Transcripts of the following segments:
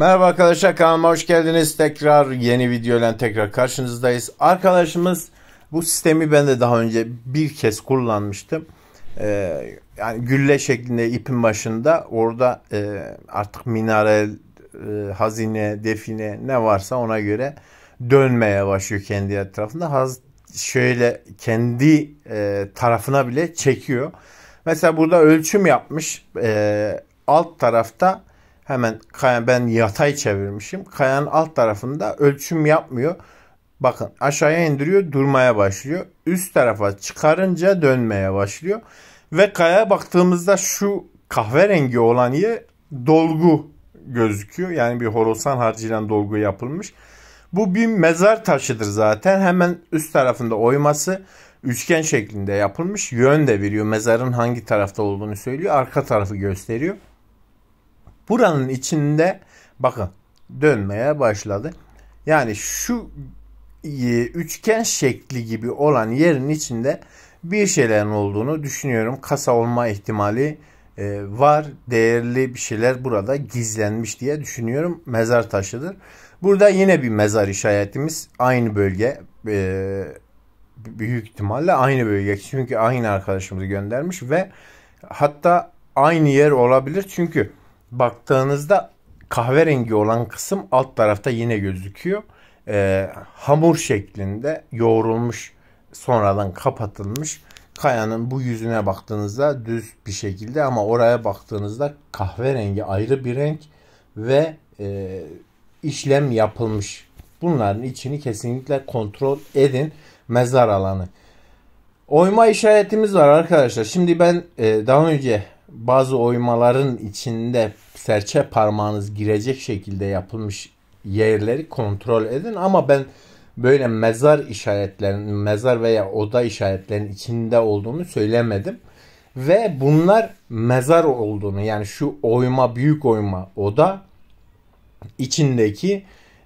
Merhaba arkadaşlar kanalıma hoş geldiniz. Tekrar yeni video ile tekrar karşınızdayız. Arkadaşımız bu sistemi ben de daha önce bir kez kullanmıştım. Ee, yani gülle şeklinde ipin başında orada e, artık mineral, e, hazine, define ne varsa ona göre dönmeye başlıyor kendi etrafında. Haz şöyle kendi e, tarafına bile çekiyor. Mesela burada ölçüm yapmış. E, alt tarafta hemen kaya, ben yatay çevirmişim. Kayanın alt tarafında ölçüm yapmıyor. Bakın aşağıya indiriyor durmaya başlıyor. Üst tarafa çıkarınca dönmeye başlıyor. Ve kayaya baktığımızda şu kahverengi olan yer dolgu gözüküyor. Yani bir horosan harcıyla dolgu yapılmış. Bu bir mezar taşıdır zaten. Hemen üst tarafında oyması üçgen şeklinde yapılmış. Yön de veriyor. Mezarın hangi tarafta olduğunu söylüyor. Arka tarafı gösteriyor. Buranın içinde bakın dönmeye başladı. Yani şu üçgen şekli gibi olan yerin içinde bir şeylerin olduğunu düşünüyorum. Kasa olma ihtimali e, var. Değerli bir şeyler burada gizlenmiş diye düşünüyorum. Mezar taşıdır. Burada yine bir mezar işaretimiz. Aynı bölge e, büyük ihtimalle aynı bölge. Çünkü aynı arkadaşımızı göndermiş ve hatta aynı yer olabilir. Çünkü baktığınızda kahverengi olan kısım alt tarafta yine gözüküyor. Ee, hamur şeklinde yoğrulmuş sonradan kapatılmış kayanın bu yüzüne baktığınızda düz bir şekilde ama oraya baktığınızda kahverengi ayrı bir renk ve e, işlem yapılmış. Bunların içini kesinlikle kontrol edin mezar alanı. Oyma işaretimiz var arkadaşlar. Şimdi ben e, daha önce bazı oymaların içinde serçe parmağınız girecek şekilde yapılmış yerleri kontrol edin ama ben böyle mezar işaretlerin mezar veya oda işaretlerin içinde olduğunu söylemedim. Ve bunlar mezar olduğunu yani şu oyma, büyük oyma oda içindeki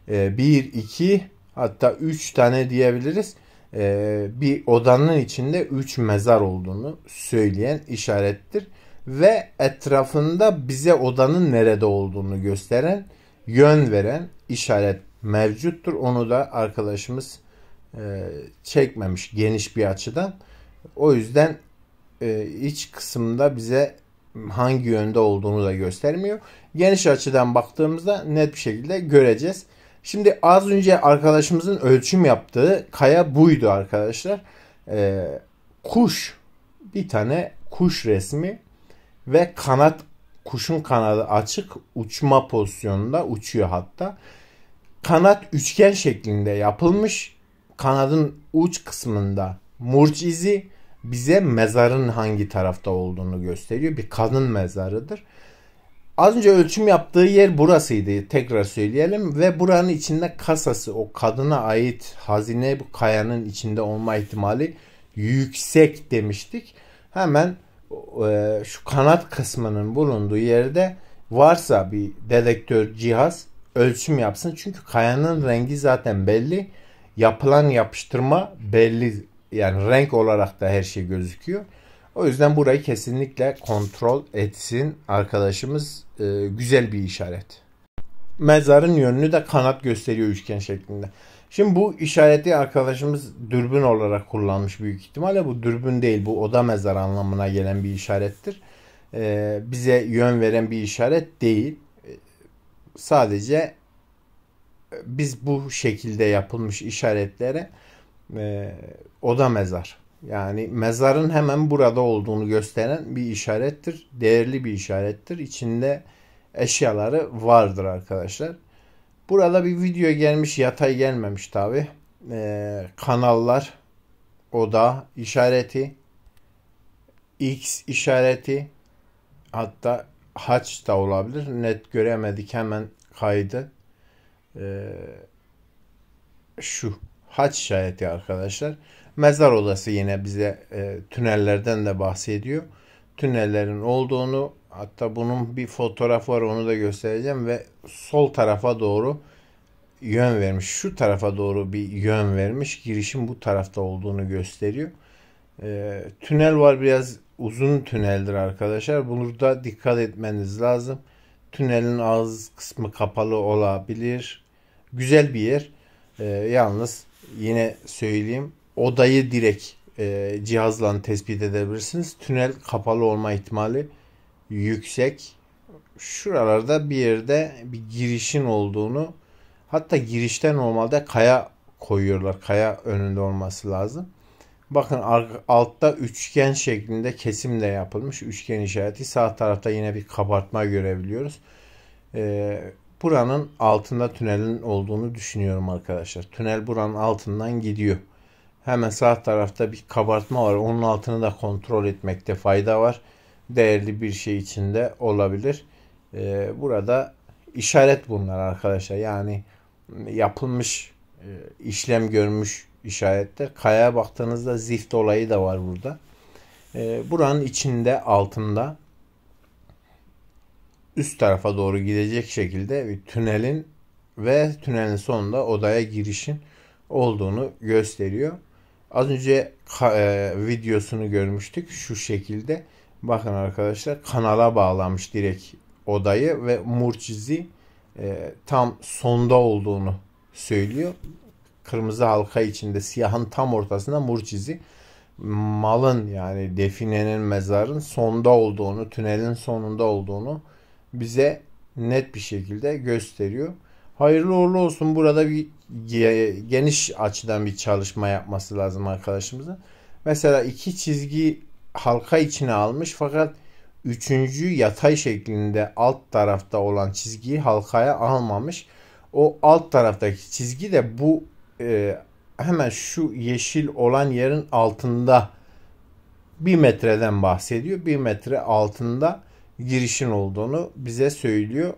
e, bir, iki hatta üç tane diyebiliriz e, bir odanın içinde üç mezar olduğunu söyleyen işarettir ve etrafında bize odanın nerede olduğunu gösteren, yön veren işaret mevcuttur. Onu da arkadaşımız e, çekmemiş geniş bir açıdan. O yüzden e, iç kısımda bize hangi yönde olduğunu da göstermiyor. Geniş açıdan baktığımızda net bir şekilde göreceğiz. Şimdi az önce arkadaşımızın ölçüm yaptığı kaya buydu arkadaşlar. E, kuş bir tane kuş resmi ve kanat kuşun kanadı açık uçma pozisyonunda uçuyor hatta. Kanat üçgen şeklinde yapılmış. Kanadın uç kısmında murç izi bize mezarın hangi tarafta olduğunu gösteriyor. Bir kadın mezarıdır. Az önce ölçüm yaptığı yer burasıydı. Tekrar söyleyelim ve buranın içinde kasası o kadına ait hazine bu kayanın içinde olma ihtimali yüksek demiştik. Hemen e, şu kanat kısmının bulunduğu yerde varsa bir dedektör cihaz ölçüm yapsın. Çünkü kayanın rengi zaten belli. Yapılan yapıştırma belli. Yani renk olarak da her şey gözüküyor. O yüzden burayı kesinlikle kontrol etsin arkadaşımız. E, güzel bir işaret. Mezarın yönünü de kanat gösteriyor üçgen şeklinde. Şimdi bu işareti arkadaşımız dürbün olarak kullanmış büyük ihtimalle. Bu dürbün değil bu oda mezar anlamına gelen bir işarettir. Ee, bize yön veren bir işaret değil. Ee, sadece e, biz bu şekilde yapılmış işaretlere e, oda mezar. Yani mezarın hemen burada olduğunu gösteren bir işarettir. Değerli bir işarettir. İçinde eşyaları vardır arkadaşlar. Burada bir video gelmiş yatay gelmemiş tabi. Ee, kanallar, oda işareti, X işareti hatta haç da olabilir. Net göremedik hemen kaydı. Ee, şu haç işareti arkadaşlar. Mezar odası yine bize e, tünellerden de bahsediyor tünellerin olduğunu hatta bunun bir fotoğraf var onu da göstereceğim ve sol tarafa doğru yön vermiş. Şu tarafa doğru bir yön vermiş. Girişin bu tarafta olduğunu gösteriyor. E, tünel var biraz uzun tüneldir arkadaşlar. Bunu da dikkat etmeniz lazım. Tünelin ağız kısmı kapalı olabilir. Güzel bir yer. E, yalnız yine söyleyeyim odayı direkt e, cihazla tespit edebilirsiniz. Tünel kapalı olma ihtimali yüksek. Şuralarda bir yerde bir girişin olduğunu hatta girişte normalde kaya koyuyorlar. Kaya önünde olması lazım. Bakın altta üçgen şeklinde kesimle yapılmış üçgen işareti. Sağ tarafta yine bir kabartma görebiliyoruz. Ee, buranın altında tünelin olduğunu düşünüyorum arkadaşlar. Tünel buranın altından gidiyor. Hemen sağ tarafta bir kabartma var. Onun altını da kontrol etmekte fayda var. Değerli bir şey içinde olabilir. Ee, burada işaret bunlar arkadaşlar. Yani yapılmış e, işlem görmüş işaretler. Kayaya baktığınızda zift olayı da var burada. Ee, buranın içinde altında üst tarafa doğru gidecek şekilde bir tünelin ve tünelin sonunda odaya girişin olduğunu gösteriyor. Az önce e, videosunu görmüştük. Şu şekilde bakın arkadaşlar kanala bağlamış direkt odayı ve Murcizi e, tam sonda olduğunu söylüyor. Kırmızı halka içinde siyahın tam ortasında Murcizi malın yani definenin mezarın sonda olduğunu, tünelin sonunda olduğunu bize net bir şekilde gösteriyor. Hayırlı uğurlu olsun. Burada bir geniş açıdan bir çalışma yapması lazım arkadaşımızın. Mesela iki çizgi halka içine almış fakat üçüncü yatay şeklinde alt tarafta olan çizgiyi halkaya almamış. O alt taraftaki çizgi de bu e, hemen şu yeşil olan yerin altında bir metreden bahsediyor. Bir metre altında girişin olduğunu bize söylüyor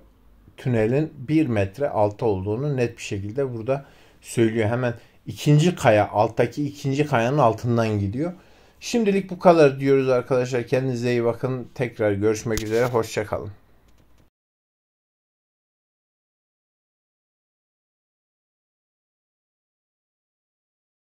tünelin bir metre altta olduğunu net bir şekilde burada söylüyor. Hemen ikinci kaya alttaki ikinci kayanın altından gidiyor. Şimdilik bu kadar diyoruz arkadaşlar. Kendinize iyi bakın. Tekrar görüşmek üzere. Hoşçakalın.